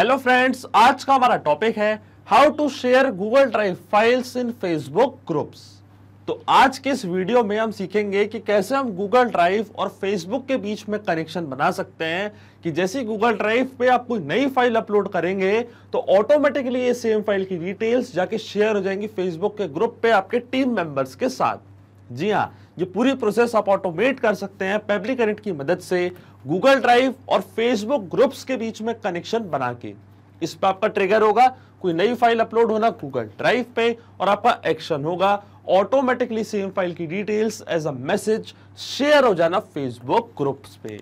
hello friends आज का हमारा टॉपिक है how to share Google Drive files in Facebook groups तो आज के इस वीडियो में हम सीखेंगे कि कैसे हम गूगल ड्राइव और फेसबुक के बीच में कनेक्शन बना सकते हैं कि जैसे गूगल ड्राइव पे आप कोई नई फाइल अपलोड करेंगे तो ऑटोमेटिकली ये सेम फाइल की डिटेल्स जाके शेयर हो जाएंगी फेसबुक के ग्रुप पे आपके टीम मेंबर्स के साथ जी हाँ ये पूरी प्रोसेस आप ऑटोमेट कर सकते हैं पेबली कनेक्ट की मदद से गूगल ड्राइव और फेसबुक ग्रुप्स के बीच में कनेक्शन बना के इस पर आपका ट्रिगर होगा कोई नई फाइल अपलोड होना गूगल ड्राइव पे और आपका एक्शन होगा ऑटोमेटिकली सेम फाइल की details as a message share हो जाना फेसबुक ग्रुप्स पे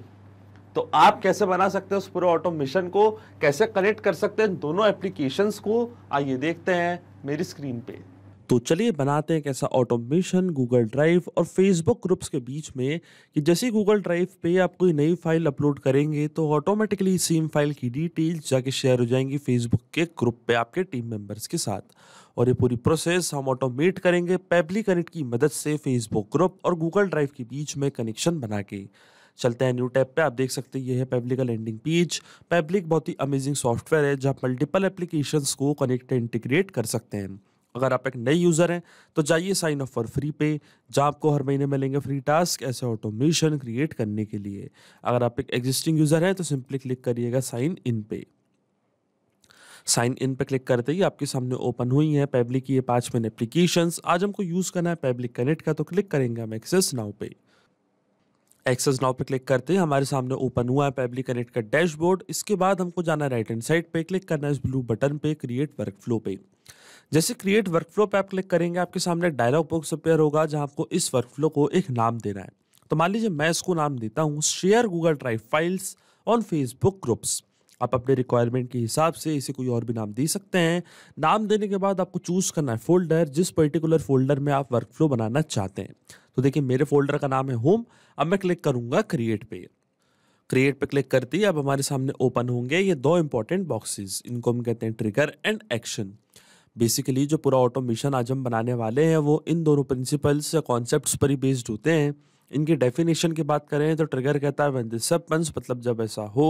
तो आप कैसे बना सकते हैं उस पूरे ऑटोमेशन को कैसे कनेक्ट कर सकते हैं दोनों एप्लीकेशंस को आइए देखते हैं मेरी स्क्रीन पे तो चलिए बनाते हैं एक ऐसा ऑटोमेशन गूगल ड्राइव और फेसबुक ग्रुप्स के बीच में कि जैसे ही गूगल ड्राइव पे आप कोई नई फाइल अपलोड करेंगे तो ऑटोमेटिकली सेम फाइल की डिटेल्स जाके शेयर हो जाएंगी फेसबुक के ग्रुप पे आपके टीम मेंबर्स के साथ और ये पूरी प्रोसेस हम ऑटोमेट करेंगे पेबली कनेक्ट की मदद से फेसबुक ग्रुप और गूगल ड्राइव के बीच में कनेक्शन बना के चलते हैं न्यू टैब पे आप देख सकते हैं ये है पेबली का लैंडिंग पेज पेबलिक बहुत ही अमेजिंग सॉफ्टवेयर है जहाँ मल्टीपल एप्लीकेशंस को कनेक्ट इंटीग्रेट कर सकते हैं अगर आप एक नए यूज़र हैं तो जाइए साइन अप फॉर फ्री पे जहाँ आपको हर महीने मिलेंगे फ्री टास्क ऐसे ऑटोमेशन क्रिएट करने के लिए अगर आप एक एग्जिस्टिंग यूज़र हैं तो सिंपली क्लिक करिएगा साइन इन पे साइन इन पे क्लिक करते ही आपके सामने ओपन हुई है पैब्लिक की ये पाँच मिनट एप्लीकेशंस आज हमको यूज़ करना है पैब्लिक कनेक्ट का तो क्लिक करेंगे हम एक्सेस नाउ पे एक्सेस नाउ पे क्लिक करते हैं हमारे सामने ओपन हुआ है पेबली कनेक्ट का डैशबोर्ड इसके बाद हमको जाना है राइट हैंड साइड पे क्लिक करना है इस ब्लू बटन पे क्रिएट वर्क फ्लो पे जैसे क्रिएट वर्क फ्लो पे आप क्लिक करेंगे आपके सामने डायलॉग बॉक्स अपेयर होगा जहाँ आपको इस वर्क फ्लो को एक नाम देना है तो मान लीजिए मैं इसको नाम देता हूँ share Google Drive files on Facebook groups आप अपने रिक्वायरमेंट के हिसाब से इसे कोई और भी नाम दे सकते हैं नाम देने के बाद आपको चूज़ करना है फोल्डर जिस पर्टिकुलर फोल्डर में आप वर्क फ्लो बनाना चाहते हैं तो देखिए मेरे फोल्डर का नाम है होम अब मैं क्लिक करूंगा क्रिएट पे क्रिएट पे क्लिक करते ही अब हमारे सामने ओपन होंगे ये दो इंपॉर्टेंट बॉक्सेस इनको हम कहते हैं ट्रिगर एंड एक्शन बेसिकली जो पूरा ऑटोमेशन आज हम बनाने वाले हैं वो इन दोनों प्रिंसिपल्स या कॉन्सेप्ट्स पर ही बेस्ड होते हैं इनकी डेफिनेशन की बात करें तो ट्रिगर कहता है व्हेन दिस हैपेंस मतलब जब ऐसा हो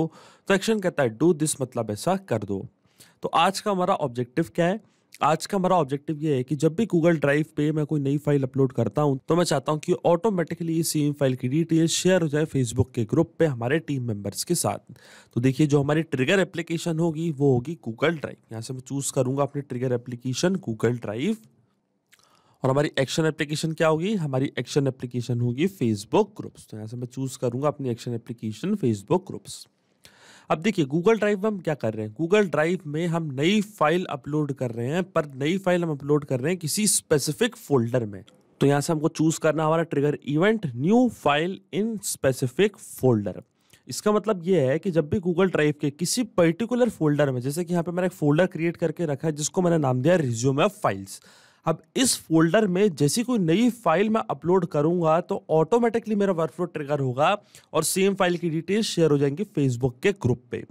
तो एक्शन कहता है डू दिस मतलब ऐसा कर दो तो आज का हमारा ऑब्जेक्टिव क्या है आज का हमारा ऑब्जेक्टिव ये है कि जब भी गूगल ड्राइव पे मैं कोई नई फाइल अपलोड करता हूँ तो मैं चाहता हूँ कि ऑटोमेटिकली सेम फाइल की डिटेल शेयर हो जाए फेसबुक के ग्रुप पे हमारे टीम मेंबर्स के साथ तो देखिए जो हमारी ट्रिगर एप्लीकेशन होगी वो होगी गूगल ड्राइव यहाँ से मैं चूज़ करूँगा अपनी ट्रिगर एप्लीकेशन गूगल ड्राइव और हमारी एक्शन एप्लीकेशन क्या होगी हमारी एक्शन एप्लीकेशन होगी फेसबुक ग्रुप्स तो यहाँ से मैं चूज करूंगा अपनी एक्शन एप्लीकेशन फेसबुक ग्रुप्स अब देखिए गूगल ड्राइव में हम क्या कर रहे हैं गूगल ड्राइव में हम नई फाइल अपलोड कर रहे हैं पर नई फाइल हम अपलोड कर रहे हैं किसी स्पेसिफिक फोल्डर में तो यहाँ से हमको चूज करना हमारा trigger event new file in specific folder इसका मतलब ये है कि जब भी गूगल ड्राइव के किसी पर्टिकुलर फोल्डर में जैसे कि यहाँ पे मैंने एक फोल्डर क्रिएट करके रखा है जिसको मैंने नाम दिया रिज्यूम ऑफ फाइल्स अब इस फोल्डर में जैसी कोई नई फाइल मैं अपलोड करूंगा तो ऑटोमेटिकली मेरा वर्कफ्लो ट्रिगर होगा और सेम फाइल की डिटेल्स शेयर हो जाएंगी फेसबुक के ग्रुप पे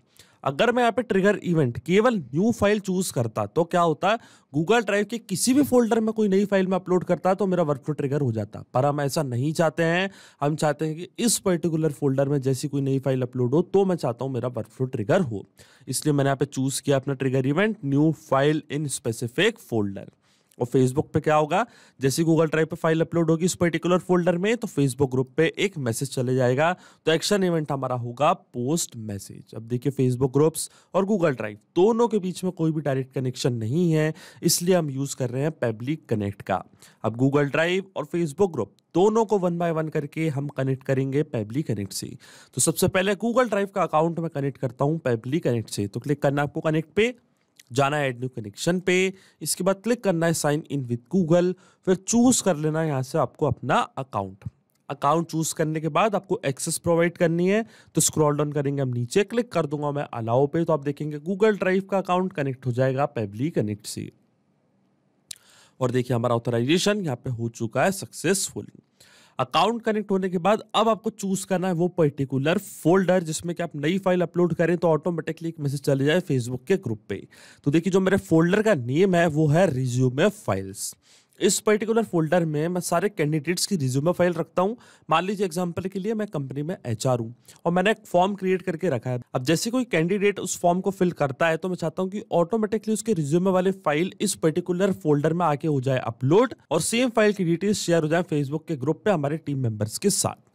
अगर मैं यहाँ पे ट्रिगर इवेंट केवल न्यू फाइल चूज करता तो क्या होता गूगल ड्राइव के किसी भी फोल्डर में कोई नई फाइल में अपलोड करता तो मेरा वर्कफ्लो ट्रिगर हो जाता पर हम ऐसा नहीं चाहते हैं हम चाहते हैं कि इस पर्टिकुलर फोल्डर में जैसी कोई नई फाइल अपलोड हो तो मैं चाहता हूँ मेरा वर्कफ्लो ट्रिगर हो इसलिए मैंने यहाँ पे चूज किया अपना trigger event new file in specific folder और फेसबुक पे क्या होगा जैसे गूगल ड्राइव पे फाइल अपलोड होगी उस पर्टिकुलर फोल्डर में तो फेसबुक ग्रुप पे एक मैसेज चले जाएगा तो एक्शन इवेंट हमारा होगा पोस्ट मैसेज अब देखिए फेसबुक ग्रुप्स और गूगल ड्राइव दोनों के बीच में कोई भी डायरेक्ट कनेक्शन नहीं है इसलिए हम यूज़ कर रहे हैं पब्लिक कनेक्ट का अब गूगल ड्राइव और फेसबुक ग्रुप दोनों को वन बाय वन करके हम कनेक्ट करेंगे पैबली कनेक्ट से तो सबसे पहले गूगल ड्राइव का अकाउंट मैं कनेक्ट करता हूँ पैबली कनेक्ट से तो क्लिक करना आपको कनेक्ट पे जाना है एड न्यू कनेक्शन पे इसके बाद क्लिक करना है साइन इन विद गूगल फिर चूज़ कर लेना है यहाँ से आपको अपना अकाउंट अकाउंट चूज करने के बाद आपको एक्सेस प्रोवाइड करनी है तो स्क्रॉल डाउन करेंगे हम नीचे क्लिक कर दूंगा मैं अलाउ पे तो आप देखेंगे गूगल ड्राइव का अकाउंट कनेक्ट हो जाएगा पेबली कनेक्ट से और देखिए हमारा ऑथराइजेशन यहाँ पे हो चुका है सक्सेसफुल अकाउंट कनेक्ट होने के बाद अब आपको चूज करना है वो पर्टिकुलर फोल्डर जिसमें कि आप नई फाइल अपलोड करें तो ऑटोमेटिकली एक मैसेज चले जाए फेसबुक के ग्रुप पे तो देखिए जो मेरे फोल्डर का नेम है वो है रिज्यूमे फाइल्स इस पर्टिकुलर फोल्डर में मैं सारे कैंडिडेट्स की रिज्यूमे फाइल रखता हूँ मान लीजिए एग्जाम्पल के लिए मैं कंपनी में एच आर हूँ और मैंने एक फॉर्म क्रिएट करके रखा है अब जैसे कोई कैंडिडेट उस फॉर्म को फिल करता है तो मैं चाहता हूँ कि ऑटोमेटिकली उसके रिज्यूमे वाले फाइल इस पर्टिकुलर फोल्डर में आके हो जाए अपलोड और सेम फाइल की डिटेल्स शेयर हो जाए फेसबुक के ग्रुप पे हमारे टीम मेंबर्स के साथ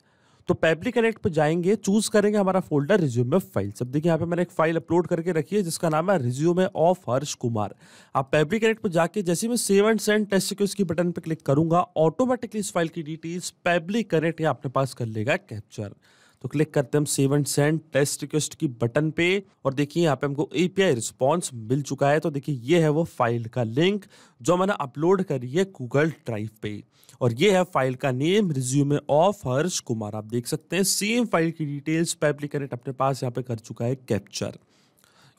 तो पेपली कनेक्ट पर जाएंगे चूज करेंगे हमारा फोल्डर रिज्यूमे फाइल सब देखिए यहाँ पे मैंने एक फाइल अपलोड करके रखी है जिसका नाम है रिज्यूमे ऑफ हर्ष कुमार आप पेपली कनेक्ट पर जाके जैसे मैं सेव एंड सेंड टेस्ट की बटन पर क्लिक करूंगा ऑटोमेटिकली इस फाइल की डिटेल्स पेबली कनेक्ट या अपने पास कर लेगा कैप्चर तो क्लिक करते हैं हम save and send test request की बटन पे और देखिए यहाँ पे हमको एपीआई रिस्पॉन्स मिल चुका है तो देखिए ये है वो फाइल का लिंक जो मैंने अपलोड करी है गूगल ड्राइव पे और ये है फाइल का name resume of Harsh Kumar आप देख सकते हैं सेम फाइल की डिटेल्स पे अपने पास यहाँ पे कर चुका है कैप्चर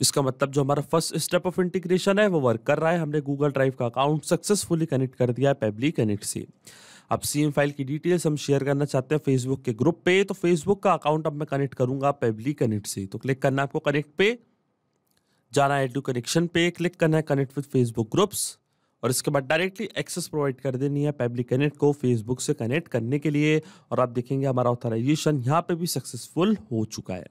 इसका मतलब जो हमारा फर्स्ट स्टेप ऑफ इंटीग्रेशन है वो वर्क कर रहा है हमने गूगल ड्राइव का अकाउंट सक्सेसफुली कनेक्ट कर दिया है पेबली कनेक्ट से अब सीएम फाइल की डिटेल्स हम शेयर करना चाहते हैं फेसबुक के ग्रुप पे तो फेसबुक का अकाउंट अब मैं कनेक्ट करूंगा पेबली कनेक्ट से तो क्लिक करना आपको कनेक्ट पे जाना है टू कनेक्शन पे क्लिक करना है कनेक्ट विद फेसबुक ग्रुप्स और इसके बाद डायरेक्टली एक्सेस प्रोवाइड कर देनी है पब्लिक कनेक्ट को फेसबुक से कनेक्ट करने के लिए और आप देखेंगे हमारा ऑथराइजेशन यहाँ पे भी सक्सेसफुल हो चुका है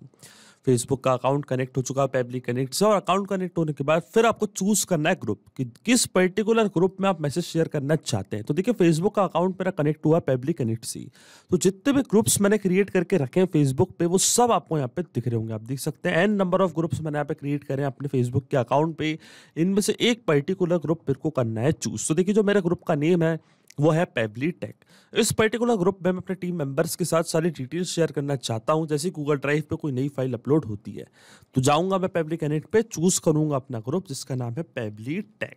फेसबुक का अकाउंट कनेक्ट हो चुका है पेबली कनेक्ट से और अकाउंट कनेक्ट होने के बाद फिर आपको चूज करना है ग्रुप कि किस पर्टिकुलर ग्रुप में आप मैसेज शेयर करना चाहते हैं तो देखिए फेसबुक का अकाउंट मेरा कनेक्ट हुआ है पेबली कनेक्ट से तो जितने भी ग्रुप्स मैंने क्रिएट करके रखे हैं फेसबुक पे वो सब आपको यहाँ पे दिख रहे होंगे आप देख सकते हैं एन नंबर ऑफ ग्रुप्स मैंने यहाँ पे क्रिएट करें अपने फेसबुक के अकाउंट पे इनमें से एक पर्टिकुलर ग्रुप मेरे को करना है चूज तो देखिए जो मेरा ग्रुप का नेम है वो है पेबली टेक इस पर्टिकुलर ग्रुप में मैं अपने टीम मेंबर्स के साथ सारी डिटेल्स शेयर करना चाहता हूँ जैसे गूगल ड्राइव पे कोई नई फाइल अपलोड होती है तो जाऊँगा मैं पेबली कैनेट पे चूज़ करूंगा अपना ग्रुप जिसका नाम है पेबली टेक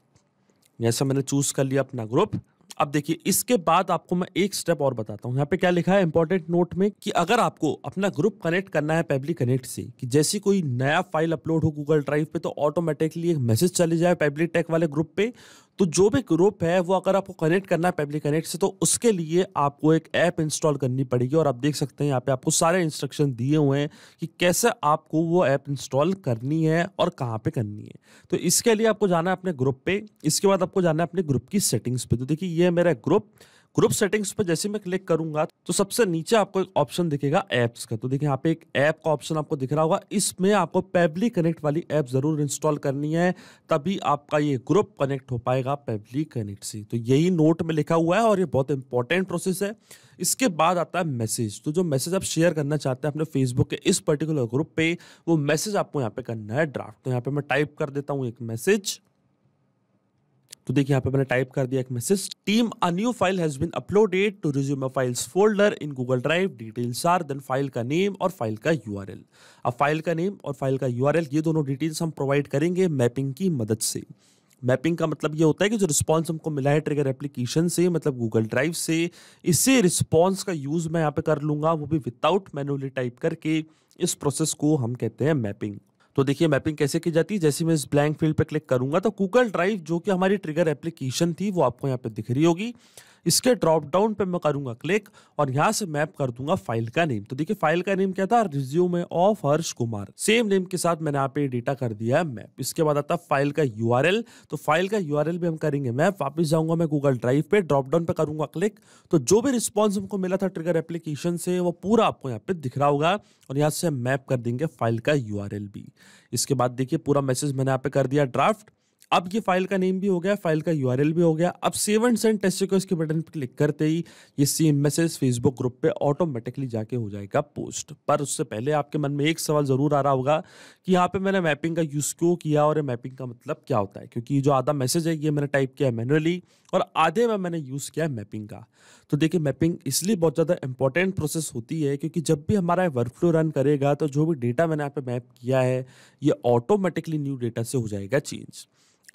जैसा मैंने चूज़ कर लिया अपना ग्रुप अब देखिए इसके बाद आपको मैं एक स्टेप और बताता हूँ यहाँ पे क्या लिखा है इंपॉर्टेंट नोट में कि अगर आपको अपना ग्रुप कनेक्ट करना है पेबली कनेक्ट से कि जैसी कोई नया फाइल अपलोड हो गूगल ड्राइव पे तो ऑटोमेटिकली एक मैसेज चले जाए पेबली टेक वाले ग्रुप पे तो जो भी ग्रुप है वो अगर आपको कनेक्ट करना है पब्लिक कनेक्ट से तो उसके लिए आपको एक ऐप इंस्टॉल करनी पड़ेगी और आप देख सकते हैं यहाँ पे आपको सारे इंस्ट्रक्शन दिए हुए हैं कि कैसे आपको वो ऐप इंस्टॉल करनी है और कहाँ पे करनी है तो इसके लिए आपको जाना है अपने ग्रुप पे इसके बाद आपको जाना है अपने ग्रुप की सेटिंग्स पे तो देखिए ये मेरा ग्रुप ग्रुप सेटिंग्स पर जैसे मैं क्लिक करूंगा तो सबसे नीचे आपको एक ऑप्शन दिखेगा एप्स का तो देखिए यहाँ पे एक ऐप का ऑप्शन आपको दिख रहा होगा इसमें आपको पेबली कनेक्ट वाली ऐप जरूर इंस्टॉल करनी है तभी आपका ये ग्रुप कनेक्ट हो पाएगा पेबली कनेक्ट से तो यही नोट में लिखा हुआ है और ये बहुत इंपॉर्टेंट प्रोसेस है इसके बाद आता है मैसेज तो जो मैसेज आप शेयर करना चाहते हैं अपने फेसबुक के इस पर्टिकुलर ग्रुप पे वो मैसेज आपको यहाँ पे करना है ड्राफ्ट तो यहाँ पे मैं टाइप कर देता हूँ एक मैसेज तो देखिए यहाँ पे मैंने टाइप कर दिया एक message team a new file has been uploaded to resume files folder in Google drive details are then file का नेम और फाइल का यू अब फाइल का नेम और फाइल का यू ये दोनों डिटेल्स हम प्रोवाइड करेंगे मैपिंग की मदद से मैपिंग का मतलब ये होता है कि जो रिस्पॉन्स हमको मिला है ट्रिगर एप्लीकेशन से मतलब गूगल ड्राइव से इससे रिस्पॉन्स का यूज़ मैं यहाँ पे कर लूँगा वो भी विदाउट मैनुअली टाइप करके इस प्रोसेस को हम कहते हैं मैपिंग तो देखिए मैपिंग कैसे की जाती है जैसे मैं इस ब्लैंक फील्ड पर क्लिक करूंगा तो गूगल ड्राइव जो कि हमारी ट्रिगर एप्लीकेशन थी वो आपको यहाँ पे दिख रही होगी इसके ड्रॉप डाउन पे मैं करूंगा क्लिक और यहाँ से मैप कर दूंगा फाइल का नेम तो देखिए फाइल का नेम क्या था resume of Harsh Kumar same name के साथ मैंने यहाँ पे डेटा कर दिया है मैप इसके बाद आता है फाइल का यू तो फाइल का यू भी हम करेंगे मैप वापिस जाऊंगा मैं गूगल ड्राइव पे ड्रॉप डाउन पे करूंगा क्लिक तो जो भी रिस्पॉन्स हमको मिला था ट्रिगर एप्लीकेशन से वो पूरा आपको यहाँ पे दिख रहा होगा और यहाँ से मैप कर देंगे फाइल का यू भी इसके बाद देखिए पूरा मैसेज मैंने यहाँ पे कर दिया ड्राफ्ट अब ये फाइल का नेम भी हो गया फाइल का यूआरएल भी हो गया अब सेव एंड सेंड टेस्ट सिक्योर्स के बटन पर क्लिक करते ही ये सेम मैसेज फेसबुक ग्रुप पे ऑटोमेटिकली जाके हो जाएगा पोस्ट पर उससे पहले आपके मन में एक सवाल ज़रूर आ रहा होगा कि यहाँ पे मैंने मैपिंग का यूज़ क्यों किया और ये मैपिंग का मतलब क्या होता है क्योंकि जो आधा मैसेज है ये मैंने टाइप किया है मैनुअली और आधे में मैंने यूज़ किया है मैपिंग का तो देखिए मैपिंग इसलिए बहुत ज़्यादा इंपॉर्टेंट प्रोसेस होती है क्योंकि जब भी हमारा वर्क फ्लो रन करेगा तो जो भी डेटा मैंने यहाँ पे मैप किया है ये ऑटोमेटिकली न्यू डेटा से हो जाएगा चेंज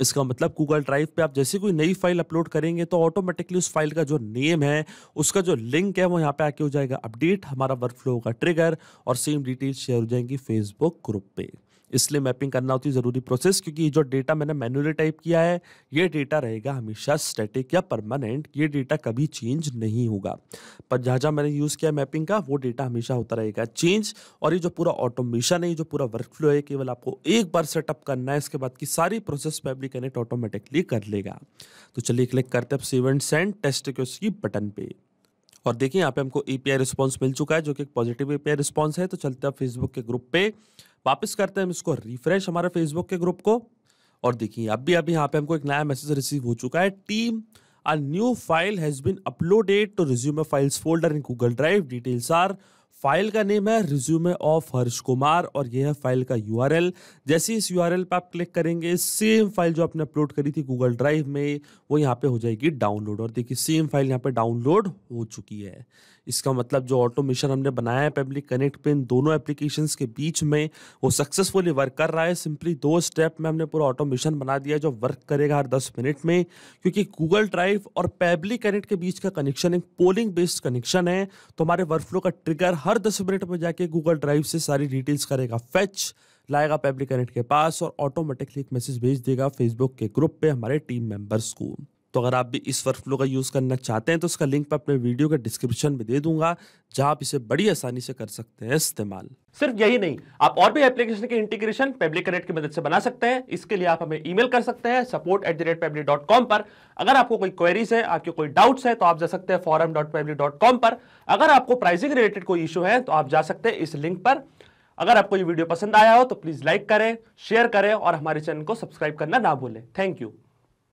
इसका मतलब गूगल ड्राइव पे आप जैसे कोई नई फाइल अपलोड करेंगे तो ऑटोमेटिकली उस फाइल का जो नेम है उसका जो लिंक है वो यहाँ पे आके हो जाएगा अपडेट हमारा वर्क फ्लो होगा ट्रिगर और सेम डिटेल शेयर हो जाएंगी फेसबुक ग्रुप पे इसलिए मैपिंग करना होती है ज़रूरी प्रोसेस क्योंकि जो डेटा मैंने मैनुअली टाइप किया है ये डेटा रहेगा हमेशा स्टैटिक या परमानेंट ये डेटा कभी चेंज नहीं होगा पर जहाँ जहाँ मैंने यूज़ किया मैपिंग का वो डेटा हमेशा होता रहेगा चेंज और ये जो पूरा ऑटोमेशन है जो पूरा वर्क फ्लो है केवल आपको एक बार सेटअप करना है इसके बाद की सारी प्रोसेस मैपली कनेक्ट ऑटोमेटिकली कर लेगा तो चलिए क्लिक करते हैं सेवन एंड सेंड टेस्ट की बटन पर और देखिए यहाँ पे हमको ए पी रिस्पॉन्स मिल चुका है जो कि एक पॉजिटिव ए पी रिस्पॉन्स है तो चलते हैं फेसबुक के ग्रुप पे वापस करते हैं हम इसको रिफ्रेश हमारे फेसबुक के ग्रुप को और देखिए अब भी अभी यहाँ पे हमको एक नया मैसेज रिसीव हो चुका है team a new file has been uploaded to resume files folder in Google drive details are file का नेम है रिज्यूमे ऑफ हर्ष कुमार और यह है फाइल का यूआरएल जैसे इस यूआरएल पर आप क्लिक करेंगे सेम फाइल जो आपने अपलोड करी थी गूगल ड्राइव में वो यहाँ पे हो जाएगी डाउनलोड और देखिए सेम फाइल यहाँ पे डाउनलोड हो चुकी है इसका मतलब जो ऑटोमेशन हमने बनाया है पब्लिक कनेक्ट पे इन दोनों एप्लीकेशन के बीच में वो सक्सेसफुली वर्क कर रहा है सिंपली दो स्टेप में हमने पूरा ऑटोमेशन बना दिया जो वर्क करेगा हर दस मिनट में क्योंकि गूगल ड्राइव और पब्लिक कनेक्ट के बीच का कनेक्शन एक पोलिंग बेस्ड कनेक्शन है तो हमारे वर्क फ्लो का ट्रिगर हर दस मिनट में जाके गूगल ड्राइव से सारी डिटेल्स करेगा फेच लाएगा पब्लिक कनेक्ट के पास और ऑटोमेटिकली एक मैसेज भेज देगा फेसबुक के ग्रुप पे हमारे टीम मेंबर्स को तो अगर आप भी इस वर्क फ्लो का यूज़ करना चाहते हैं तो उसका लिंक मैं अपने वीडियो के डिस्क्रिप्शन में दे दूंगा जहां आप इसे बड़ी आसानी से कर सकते हैं इस्तेमाल सिर्फ यही नहीं आप और भी एप्लीकेशन के इंटीग्रेशन पेबली कनेक्ट की मदद से बना सकते हैं इसके लिए आप हमें ईमेल कर सकते हैं support at the rate Pabbly dot com पर अगर आपको कोई क्वेरीज है आपके कोई डाउट्स है तो आप जा सकते हैं forum dot Pabbly dot com पर अगर आपको प्राइसिंग रिलेटेड कोई इशू है तो आप जा सकते हैं इस लिंक पर अगर आपको ये वीडियो पसंद आया हो तो प्लीज़ लाइक करें शेयर करें और हमारे चैनल को सब्सक्राइब करना ना भूलें थैंक यू